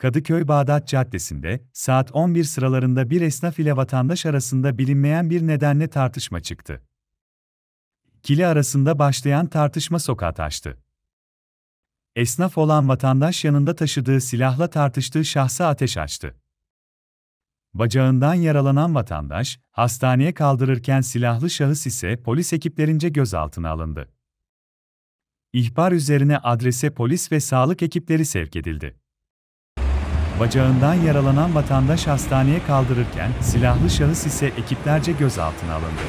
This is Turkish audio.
Kadıköy Bağdat Caddesi'nde saat 11 sıralarında bir esnaf ile vatandaş arasında bilinmeyen bir nedenle tartışma çıktı. Kili arasında başlayan tartışma sokağa taştı. Esnaf olan vatandaş yanında taşıdığı silahla tartıştığı şahsa ateş açtı. Bacağından yaralanan vatandaş, hastaneye kaldırırken silahlı şahıs ise polis ekiplerince gözaltına alındı. İhbar üzerine adrese polis ve sağlık ekipleri sevk edildi. Bacağından yaralanan vatandaş hastaneye kaldırırken silahlı şahıs ise ekiplerce gözaltına alındı.